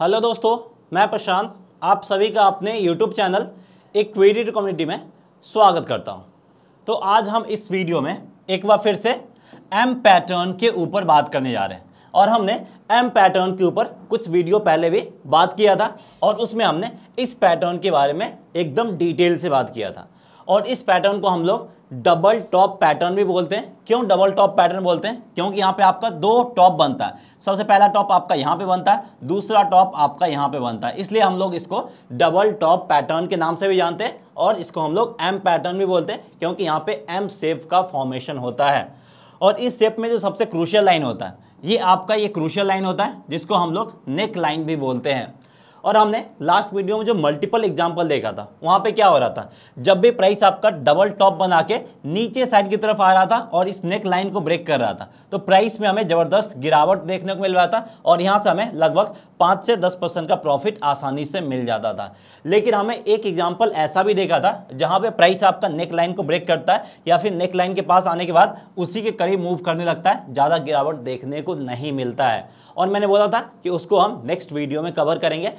hello दोस्तों मैं प्रशांत आप सभी का अपने यूट्यूब चैनल एक क्वेरीड कम्युनिटी में स्वागत करता हूं तो आज हम इस वीडियो में एक बार फिर से एम पैटर्न के ऊपर बात करने जा रहे हैं और हमने एम पैटर्न के ऊपर कुछ वीडियो पहले भी बात किया था और उसमें हमने इस पैटर्न के बारे में एकदम डिटेल से बात किया था और इस पैटर्न को हम लोग डबल टॉप पैटर्न भी बोलते हैं क्यों डबल टॉप पैटर्न बोलते हैं क्योंकि यहाँ पे आपका दो टॉप बनता है सबसे पहला टॉप आपका यहाँ पे बनता है दूसरा टॉप आपका यहाँ पे बनता है इसलिए हम लोग इसको डबल टॉप पैटर्न के नाम से भी जानते हैं और इसको हम लोग एम पैटर्न भी बोलते हैं क्योंकि यहाँ पे एम सेप का फॉर्मेशन होता है और इस सेप में जो सबसे क्रूशियल लाइन होता है ये आपका ये क्रूशियल लाइन होता है जिसको हम लोग नेक लाइन भी बोलते हैं और हमने लास्ट वीडियो में जो मल्टीपल एग्जाम्पल देखा था वहां पे क्या हो रहा था जब भी प्राइस आपका डबल टॉप बना के नीचे साइड की तरफ आ रहा था और इस नेक लाइन को ब्रेक कर रहा था तो प्राइस में हमें ज़बरदस्त गिरावट देखने को मिल रहा था और यहाँ से हमें लगभग पाँच से दस परसेंट का प्रॉफिट आसानी से मिल जाता था लेकिन हमें एक एग्जाम्पल ऐसा भी देखा था जहाँ पर प्राइस आपका नेक लाइन को ब्रेक करता है या फिर नेक लाइन के पास आने के बाद उसी के करीब मूव करने लगता है ज़्यादा गिरावट देखने को नहीं मिलता है और मैंने बोला था कि उसको हम नेक्स्ट वीडियो में कवर करेंगे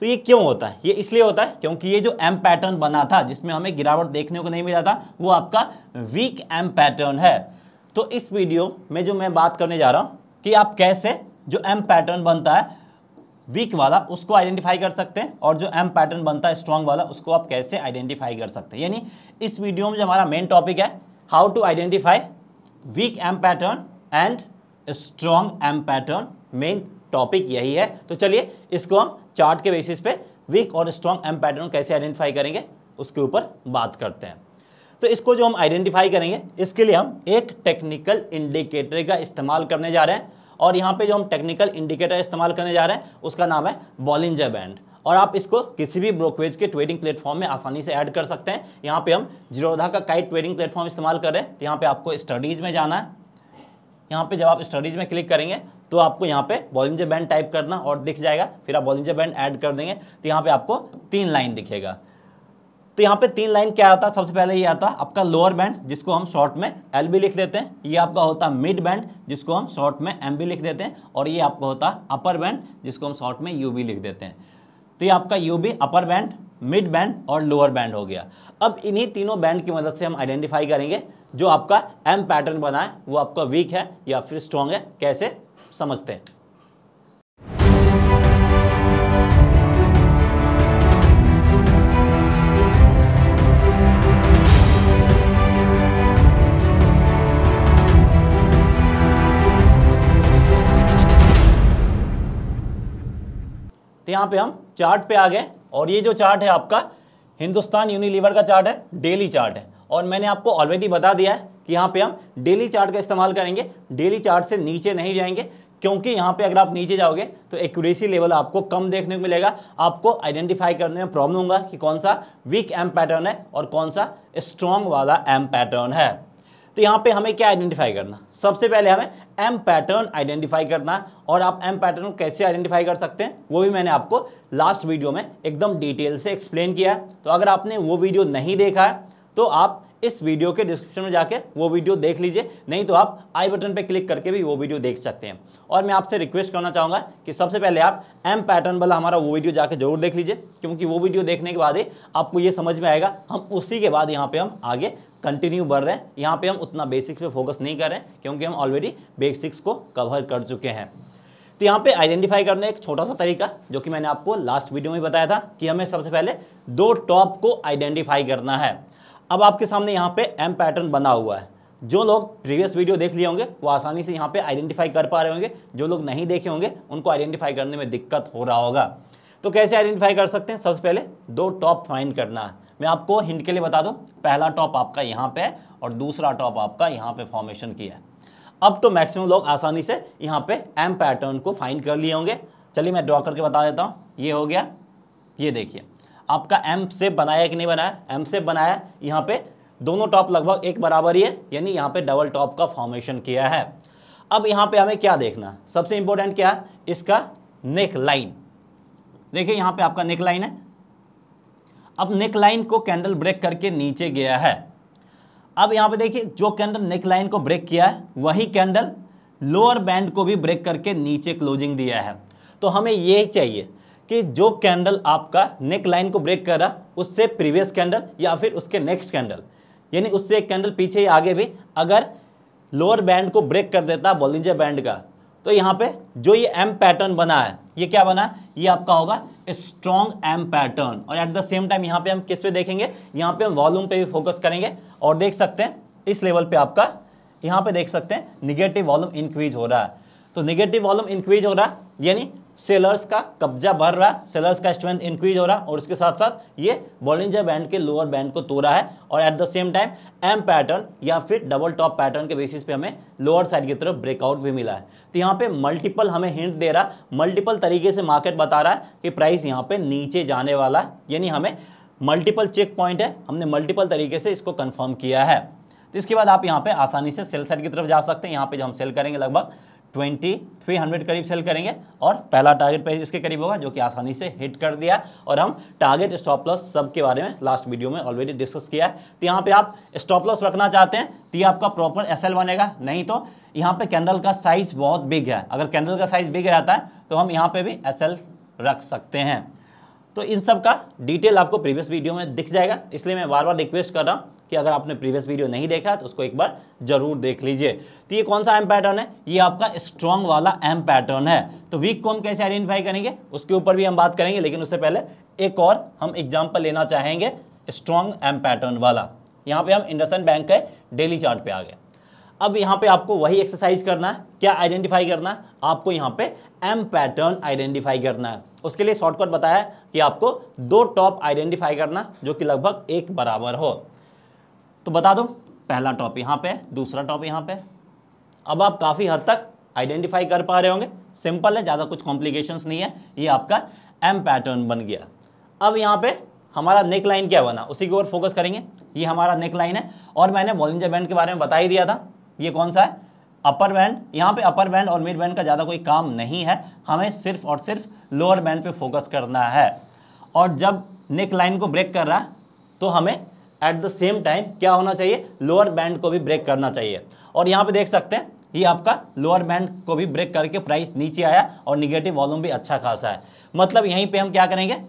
तो ये क्यों होता है ये इसलिए होता है क्योंकि ये जो एम पैटर्न बना था जिसमें हमें गिरावट देखने को नहीं मिला था वो आपका वीक एम पैटर्न है तो इस वीडियो में जो मैं बात करने जा रहा हूँ कि आप कैसे जो एम पैटर्न बनता है वीक वाला उसको आइडेंटिफाई कर सकते हैं और जो एम पैटर्न बनता है स्ट्रॉन्ग वाला उसको आप कैसे आइडेंटिफाई कर सकते हैं यानी इस वीडियो में जो हमारा मेन टॉपिक है how to identify weak M pattern and strong M pattern main topic यही है तो चलिए इसको हम चार्ट के बेसिस पे वीक और स्ट्रॉन्ग एम पैटर्न कैसे आइडेंटिफाई करेंगे उसके ऊपर बात करते हैं तो इसको जो हम आइडेंटिफाई करेंगे इसके लिए हम एक टेक्निकल इंडिकेटर का इस्तेमाल करने जा रहे हैं और यहाँ पे जो हम टेक्निकल इंडिकेटर इस्तेमाल करने जा रहे हैं उसका नाम है बॉलिंजर बैंड और आप इसको किसी भी ब्रोकरेज के ट्रेडिंग प्लेटफॉर्म में आसानी से ऐड कर सकते हैं यहाँ पे हम जीरोधा का काइट ट्रेडिंग प्लेटफॉर्म इस्तेमाल कर रहे हैं तो यहाँ पे आपको स्टडीज़ में जाना है यहाँ पे जब आप स्टडीज में क्लिक करेंगे तो आपको यहाँ पे बॉलिंजर बैंड टाइप करना और दिख जाएगा फिर आप बॉलिंजर बैंड ऐड कर देंगे तो यहाँ पे आपको तीन लाइन दिखेगा तो यहाँ पे तीन लाइन क्या आता है सबसे पहले ये आता है आपका लोअर बैंड जिसको हम शॉर्ट में एल बी लिख देते हैं ये आपका होता है मिड बैंड जिसको हम शॉर्ट में एम बी लिख देते हैं और ये आपका होता है अपर बैंड जिसको हम शॉर्ट में यू बी लिख देते हैं तो ये आपका U B upper band mid band और लोअर बैंड हो गया अब इन्हीं तीनों बैंड की मदद से हम आइडेंटिफाई करेंगे जो आपका एम पैटर्न बना है वो आपका वीक है या फिर स्ट्रांग है कैसे समझते हैं तो यहां पे हम चार्ट पे आ गए और ये जो चार्ट है आपका हिंदुस्तान यूनिलीवर का चार्ट है डेली चार्ट है और मैंने आपको ऑलरेडी बता दिया है कि यहाँ पे हम डेली चार्ट का इस्तेमाल करेंगे डेली चार्ट से नीचे नहीं जाएंगे क्योंकि यहाँ पे अगर आप नीचे जाओगे तो एक्यूरेसी लेवल आपको कम देखने को मिलेगा आपको आइडेंटिफाई करने में प्रॉब्लम होगा कि कौन सा वीक एम पैटर्न है और कौन सा स्ट्रॉन्ग वाला एम पैटर्न है तो यहाँ पे हमें क्या आइडेंटिफाई करना सबसे पहले हमें एम पैटर्न आइडेंटिफाई करना है और आप एम पैटर्न को कैसे आइडेंटिफाई कर सकते हैं वो भी मैंने आपको लास्ट वीडियो में एकदम डिटेल से एक्सप्लेन किया है तो अगर आपने वो वीडियो नहीं देखा है तो आप इस वीडियो के डिस्क्रिप्शन में जाके वो वीडियो देख लीजिए नहीं तो आप आई बटन पे क्लिक करके भी वो वीडियो देख सकते हैं और मैं आपसे रिक्वेस्ट करना चाहूँगा कि सबसे पहले आप एम पैटर्न वाला हमारा वो वीडियो जाके जरूर देख लीजिए क्योंकि वो वीडियो देखने के बाद ही आपको ये समझ में आएगा हम उसी के बाद यहाँ पर हम आगे कंटिन्यू बढ़ रहे हैं यहाँ पे हम उतना बेसिक्स पे फोकस नहीं कर रहे हैं क्योंकि हम ऑलरेडी बेसिक्स को कवर कर चुके हैं तो यहाँ पे आइडेंटिफाई करने एक छोटा सा तरीका जो कि मैंने आपको लास्ट वीडियो में बताया था कि हमें सबसे पहले दो टॉप को आइडेंटिफाई करना है अब आपके सामने यहाँ पे एम पैटर्न बना हुआ है जो लोग प्रीवियस वीडियो देख लिए होंगे वो आसानी से यहाँ पे आइडेंटिफाई कर पा रहे होंगे जो लोग नहीं देखे होंगे उनको आइडेंटिफाई करने में दिक्कत हो रहा होगा तो कैसे आइडेंटिफाई कर सकते हैं सबसे पहले दो टॉप फाइंड करना है मैं आपको हिंट के लिए बता दूँ पहला टॉप आपका यहाँ पे है और दूसरा टॉप आपका यहाँ पे फॉर्मेशन किया है अब तो मैक्सिमम लोग आसानी से यहाँ पे एम पैटर्न को फाइंड कर लिए होंगे चलिए मैं ड्रॉ करके बता देता हूँ ये हो गया ये देखिए आपका एम से बनाया कि नहीं बनाया एम से बनाया यहाँ पे दोनों टॉप लगभग एक बराबर ही है यानी यहाँ पे डबल टॉप का फॉर्मेशन किया है अब यहाँ पे हमें क्या देखना सबसे इंपॉर्टेंट क्या है इसका नेक लाइन देखिए यहाँ पे आपका नेक लाइन है अब नेक लाइन को कैंडल ब्रेक करके नीचे गया है अब यहाँ पे देखिए जो कैंडल नेक लाइन को ब्रेक किया है वही कैंडल लोअर बैंड को भी ब्रेक करके नीचे क्लोजिंग दिया है तो हमें ये चाहिए कि जो कैंडल आपका नेक लाइन को ब्रेक कर रहा उससे प्रीवियस कैंडल या फिर उसके नेक्स्ट कैंडल यानी उससे एक कैंडल पीछे या आगे भी अगर लोअर बैंड को ब्रेक कर देता बॉलिंजर बैंड का तो यहाँ पे जो ये एम पैटर्न बना है ये क्या बना ये आपका होगा स्ट्रॉन्ग एम पैटर्न और एट द सेम टाइम यहाँ पे हम किस पे देखेंगे यहाँ पे हम वॉल्यूम पे भी फोकस करेंगे और देख सकते हैं इस लेवल पे आपका यहाँ पे देख सकते हैं निगेटिव वॉल्यूम इंक्रीज हो रहा है तो निगेटिव वॉल्यूम इंक्रीज हो रहा है यानी सेलर्स का कब्जा बढ़ रहा है सेलर्स का स्ट्रेंथ इंक्रीज हो रहा है और उसके साथ साथ ये बॉलिंजर बैंड के लोअर बैंड को तोड़ा है और at the same time M pattern या फिर डबल टॉप पैटर्न के बेसिस पे हमें लोअर साइड की तरफ ब्रेकआउट भी मिला है तो यहाँ पे मल्टीपल हमें हिंट दे रहा है मल्टीपल तरीके से मार्केट बता रहा है कि प्राइस यहाँ पर नीचे जाने वाला है यानी हमें मल्टीपल चेक पॉइंट है हमने मल्टीपल तरीके से इसको कन्फर्म किया है तो इसके बाद आप यहाँ पर आसानी से सेल साइड की तरफ जा सकते हैं यहाँ पर जो हम सेल करेंगे लगभग ट्वेंटी थ्री हंड्रेड करीब सेल करेंगे और पहला टारगेट प्राइस इसके करीब होगा जो कि आसानी से हिट कर दिया और हम टारगेट स्टॉप लॉस सब के बारे में लास्ट वीडियो में ऑलरेडी डिस्कस किया है तो यहाँ पे आप स्टॉप लॉस रखना चाहते हैं तो ये आपका प्रॉपर एसएल बनेगा नहीं तो यहाँ पे कैंडल का साइज बहुत बिग है अगर कैंडल का साइज बिग रहता है तो हम यहाँ पर भी एस रख सकते हैं तो इन सब का डिटेल आपको प्रीवियस वीडियो में दिख जाएगा इसलिए मैं बार बार रिक्वेस्ट कर रहा हूँ कि अगर आपने प्रीवियस वीडियो नहीं देखा तो उसको एक बार जरूर देख लीजिए तो ये कौन सा एम पैटर्न है ये आपका स्ट्रॉन्ग वाला एम पैटर्न है तो वीक को हम कैसे आइडेंटिफाई करेंगे उसके ऊपर भी हम बात करेंगे लेकिन उससे पहले एक और हम एग्जाम्पल लेना चाहेंगे स्ट्रॉन्ग एम पैटर्न वाला यहाँ पे हम इंडसन बैंक के डेली चार्ट पे आ गए अब यहाँ पे आपको वही एक्सरसाइज करना है क्या आइडेंटिफाई करना है आपको यहाँ पे एम पैटर्न आइडेंटिफाई करना है उसके लिए शॉर्टकट बताया कि आपको दो टॉप आइडेंटिफाई करना जो कि लगभग एक बराबर हो तो बता दो पहला टॉप यहाँ पे है दूसरा टॉप यहाँ पे अब आप काफ़ी हद तक आइडेंटिफाई कर पा रहे होंगे सिंपल है ज़्यादा कुछ कॉम्प्लिकेशंस नहीं है ये आपका एम पैटर्न बन गया अब यहाँ पे हमारा नेक लाइन क्या बना उसी के ऊपर फोकस करेंगे ये हमारा नेक लाइन है और मैंने वॉलिंजर बैंड के बारे में बता ही दिया था ये कौन सा है अपर बैंड यहाँ पे अपर बैंड और मिड बैंड का ज़्यादा कोई काम नहीं है हमें सिर्फ और सिर्फ लोअर बैंड पे फोकस करना है और जब नेक लाइन को ब्रेक कर रहा है तो हमें एट द सेम टाइम क्या होना चाहिए लोअर बैंड को भी ब्रेक करना चाहिए और यहाँ पे देख सकते हैं ये आपका लोअर बैंड को भी ब्रेक करके प्राइस नीचे आया और निगेटिव वॉल्यूम भी अच्छा खासा है मतलब यहीं पे हम क्या करेंगे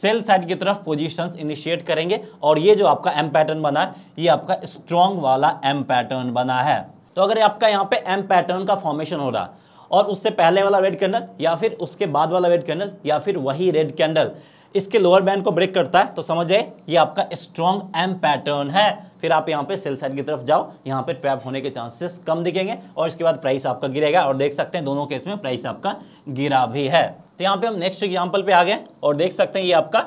सेल साइड की तरफ पोजीशंस इनिशिएट करेंगे और ये जो आपका एम पैटर्न बना है ये आपका स्ट्रॉन्ग वाला एम पैटर्न बना है तो अगर आपका यहाँ पे एम पैटर्न का फॉर्मेशन हो रहा और उससे पहले वाला रेड कैंडल या फिर उसके बाद वाला रेड कैंडल या फिर वही रेड कैंडल इसके लोअर बैंड को ब्रेक करता है तो समझ जाए ये आपका स्ट्रॉन्ग एम पैटर्न है फिर आप यहाँ पे सेल साइड की तरफ जाओ यहाँ पे ट्रैप होने के चांसेस कम दिखेंगे और इसके बाद प्राइस आपका गिरेगा और देख सकते हैं दोनों केस में प्राइस आपका गिरा भी है तो यहाँ पे हम नेक्स्ट एग्जाम्पल पे आ गए और देख सकते हैं ये आपका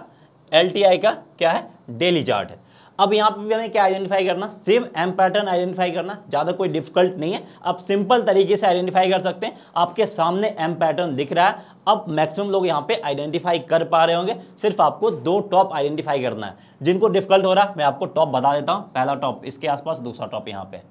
एल का क्या है डेली चार्ट है अब यहाँ पर भी हमें क्या आइडेंटिफाई करना सेम एम पैटर्न आइडेंटिफाई करना ज़्यादा कोई डिफिकल्ट नहीं है आप सिंपल तरीके से आइडेंटिफाई कर सकते हैं आपके सामने एम पैटर्न दिख रहा है अब मैक्सिमम लोग यहाँ पे आइडेंटिफाई कर पा रहे होंगे सिर्फ आपको दो टॉप आइडेंटिफाई करना है जिनको डिफिकल्ट हो रहा है मैं आपको टॉप बता देता हूँ पहला टॉप इसके आसपास दूसरा टॉप यहाँ पे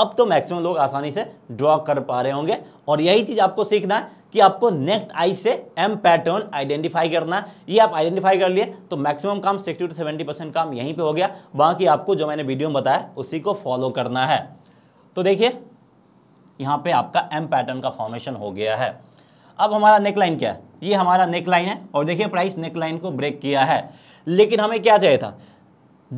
अब तो मैक्सिमम लोग आसानी से ड्रॉ कर पा रहे होंगे और यही चीज़ आपको सीखना है कि आपको नेक्स्ट आई से एम पैटर्न आइडेंटिफाई करना है ये आप आइडेंटिफाई कर लिए तो मैक्सिमम काम सिक्सटी टू सेवेंटी परसेंट काम यहीं पे हो गया बाकी आपको जो मैंने वीडियो में बताया उसी को फॉलो करना है तो देखिए यहाँ पे आपका एम पैटर्न का फॉर्मेशन हो गया है अब हमारा नेक लाइन क्या है ये हमारा नेक लाइन है और देखिए प्राइस नेक लाइन को ब्रेक किया है लेकिन हमें क्या चाहिए था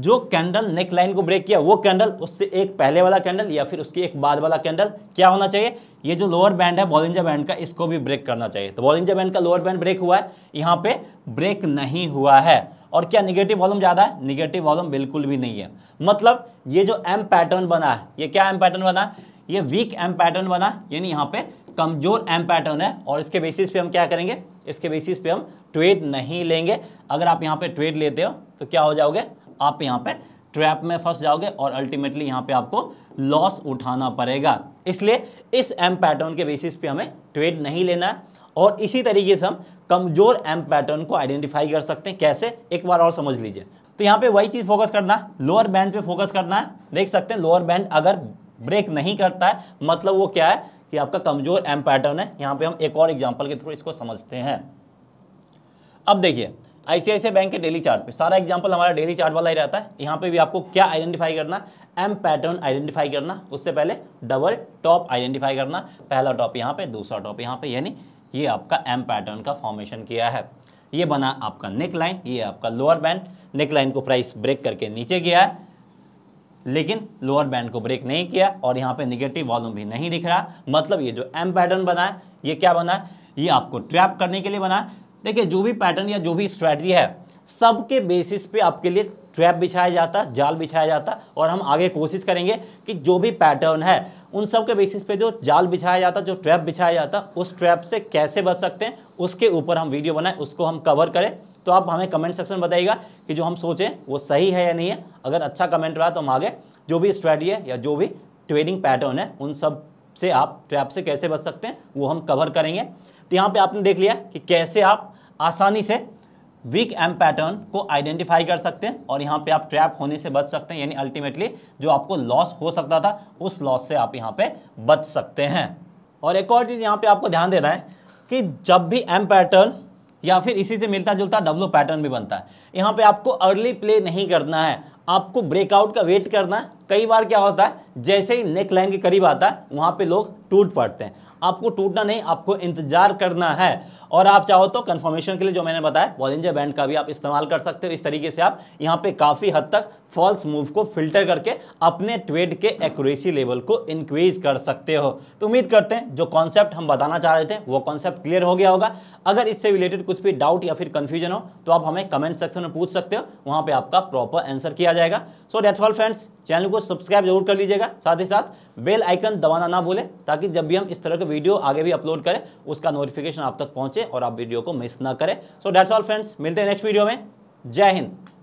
जो कैंडल नेक लाइन को ब्रेक किया वो कैंडल उससे एक पहले वाला कैंडल या फिर उसके एक बाद वाला कैंडल क्या होना चाहिए ये जो लोअर बैंड है बॉलिंजा बैंड का इसको भी ब्रेक करना चाहिए तो बॉलिंजा बैंड का लोअर बैंड ब्रेक हुआ है यहाँ पे ब्रेक नहीं हुआ है और क्या निगेटिव वॉल्यूम ज़्यादा है निगेटिव वॉल्यूम बिल्कुल भी नहीं है मतलब ये जो एम पैटर्न बना है ये क्या एम पैटर्न बना ये वीक एम पैटर्न बना यानी यहाँ पे कमजोर एम पैटर्न है और इसके बेसिस पे हम क्या करेंगे इसके बेसिस पे हम ट्रेड नहीं लेंगे अगर आप यहाँ पे ट्रेड लेते हो तो क्या हो जाओगे आप यहाँ पे ट्रैप में फंस जाओगे और अल्टीमेटली यहाँ पे आपको लॉस उठाना पड़ेगा इसलिए इस एम पैटर्न के बेसिस पे हमें ट्रेड नहीं लेना है और इसी तरीके से हम कमज़ोर एम पैटर्न को आइडेंटिफाई कर सकते हैं कैसे एक बार और समझ लीजिए तो यहाँ पे वही चीज़ फोकस करना है लोअर बैंड पे फोकस करना है देख सकते हैं लोअर बैंड अगर ब्रेक नहीं करता है मतलब वो क्या है कि आपका कमज़ोर एम पैटर्न है यहाँ पे हम एक और एग्जाम्पल के थ्रू इसको समझते हैं अब देखिए आईसीआईसी बैंक के डेली चार्ट पे सारा एग्जांपल हमारा डेली चार्ट वाला ही रहता है यहाँ पे भी आपको क्या आइडेंटिफाई करना एम पैटर्न आइडेंटिफाई करना उससे पहले डबल टॉप आइडेंटिफाई करना पहला टॉप यहाँ पे दूसरा टॉप यहाँ पे यानी ये आपका एम पैटर्न का फॉर्मेशन किया है ये बना आपका नेक लाइन ये आपका लोअर बैंड नेक लाइन को प्राइस ब्रेक करके नीचे गया है लेकिन लोअर बैंड को ब्रेक नहीं किया और यहाँ पे निगेटिव वॉल्यूम भी नहीं दिख रहा मतलब ये जो एम पैटर्न बना है ये क्या बना है ये आपको ट्रैप करने के लिए बना है देखिए जो भी पैटर्न या जो भी स्ट्रैटी है सबके बेसिस पे आपके लिए ट्रैप बिछाया जाता है जाल बिछाया जाता और हम आगे कोशिश करेंगे कि जो भी पैटर्न है उन सब के बेसिस पे जो जाल बिछाया जाता जो ट्रैप बिछाया जाता उस ट्रैप से कैसे बच सकते हैं उसके ऊपर हम वीडियो बनाएं उसको हम कवर करें तो आप हमें कमेंट सेक्शन में बताइएगा कि जो हम सोचें वो सही है या नहीं है अगर अच्छा कमेंट रहा तो हम आगे जो भी स्ट्रैटी है या जो भी ट्रेडिंग पैटर्न है उन सब से आप ट्रैप से कैसे बच सकते हैं वो हम कवर करेंगे तो यहाँ पे आपने देख लिया कि कैसे आप आसानी से वीक एम पैटर्न को आइडेंटिफाई कर सकते हैं और यहाँ पे आप ट्रैप होने से बच सकते हैं यानी अल्टीमेटली जो आपको लॉस हो सकता था उस लॉस से आप यहाँ पे बच सकते हैं और एक और चीज़ यहाँ पे आपको ध्यान देना है कि जब भी एम पैटर्न या फिर इसी से मिलता जुलता डब्लू पैटर्न भी बनता है यहाँ पे आपको अर्ली प्ले नहीं करना है आपको ब्रेकआउट का वेट करना है कई बार क्या होता है जैसे ही नेक लाइन के करीब आता है वहाँ पे लोग टूट पड़ते हैं आपको टूटना नहीं आपको इंतजार करना है और आप चाहो तो कन्फर्मेशन के लिए जो मैंने बताया वॉलेंजर बैंड का भी आप इस्तेमाल कर सकते हो इस तरीके से आप यहाँ पे काफ़ी हद तक फॉल्स मूव को फिल्टर करके अपने ट्वेड के एक्यूरेसी लेवल को इंक्रीज कर सकते हो तो उम्मीद करते हैं जो कॉन्सेप्ट हम बताना चाह रहे थे वो कॉन्सेप्ट क्लियर हो गया होगा अगर इससे रिलेटेड कुछ भी डाउट या फिर कन्फ्यूजन हो तो आप हमें कमेंट सेक्शन में पूछ सकते हो वहाँ पर आपका प्रॉपर आंसर किया जाएगा so that all friends channel को सब्सक्राइब जरूर कर लीजिएगा साथ ही साथ बेल आइकन दबाना ना भूलें ताकि जब भी हम इस तरह के वीडियो आगे भी अपलोड करें उसका नोटिफिकेशन आप तक पहुँचे और आप वीडियो को मिस ना करें सो डैट्स ऑल फ्रेंड्स मिलते हैं नेक्स्ट वीडियो में जय हिंद